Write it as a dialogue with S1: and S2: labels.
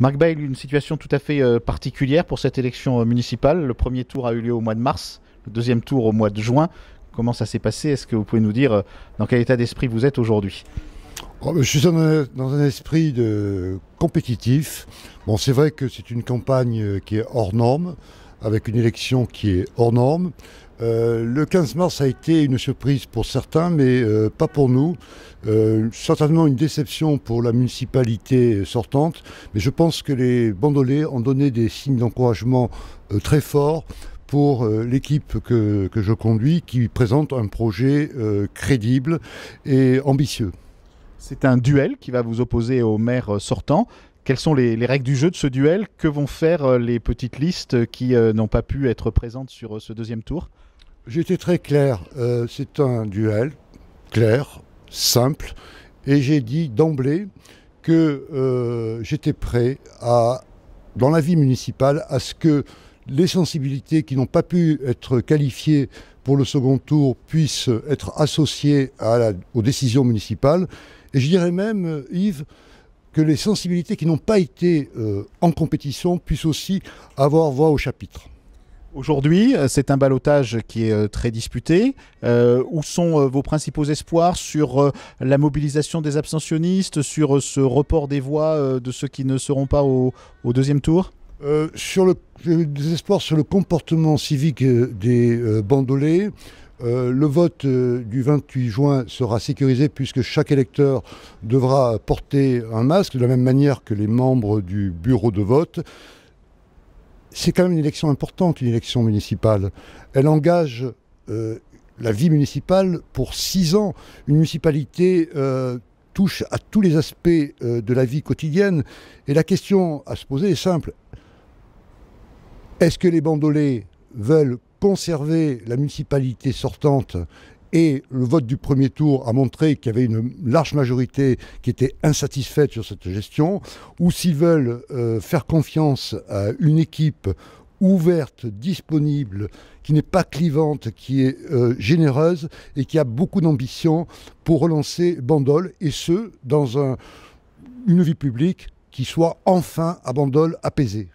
S1: Marc Bail, une situation tout à fait euh, particulière pour cette élection euh, municipale. Le premier tour a eu lieu au mois de mars, le deuxième tour au mois de juin. Comment ça s'est passé Est-ce que vous pouvez nous dire euh, dans quel état d'esprit vous êtes aujourd'hui
S2: oh, Je suis dans un, esprit de compétitif. Bon, c'est vrai que c'est une campagne qui est hors norme avec une élection qui est hors norme. Euh, le 15 mars a été une surprise pour certains, mais euh, pas pour nous. Euh, certainement une déception pour la municipalité sortante, mais je pense que les bandolés ont donné des signes d'encouragement très forts pour l'équipe que, que, je conduis, qui présente un projet
S1: crédible et ambitieux. C'est un duel qui va vous opposer au maire sortant. Quelles sont les, règles du jeu de ce duel Que vont faire euh, les petites listes qui euh, n'ont pas pu être présentes sur euh, ce deuxième tour J'étais très clair. C'est un duel
S2: clair, simple, et j'ai dit d'emblée que j'étais prêt à, dans la vie municipale, à ce que les sensibilités qui n'ont pas pu être qualifiées pour le second tour puissent être associées aux décisions municipales. Et je dirais même, Yves, que les sensibilités
S1: qui n'ont pas été euh, en compétition puissent aussi avoir voix au chapitre. Aujourd'hui, euh, c'est un balotage qui est euh, très disputé. où sont vos principaux espoirs sur la mobilisation des abstentionnistes, sur ce report des voix de ceux qui ne seront pas au, deuxième tour sur le espoirs sur le
S2: comportement civique des euh, bandolés, euh, le vote euh, du 28 juin sera sécurisé puisque chaque électeur devra porter un masque de la même manière que les membres du bureau de vote. C'est quand même une élection importante, une élection municipale. Elle engage euh, la vie municipale pour six ans. Une municipalité touche à tous les aspects de la vie quotidienne. Et la question à se poser est simple. Est-ce que les bandolets veulent conserver la municipalité sortante et le vote du premier tour a montré qu'il y avait une large majorité qui était insatisfaite sur cette gestion, ou s'ils veulent euh, faire confiance à une équipe ouverte, disponible, qui n'est pas clivante, qui est euh, généreuse et qui a beaucoup d'ambition pour relancer Bandol, et ce, dans une vie publique qui soit enfin à Bandol apaisée.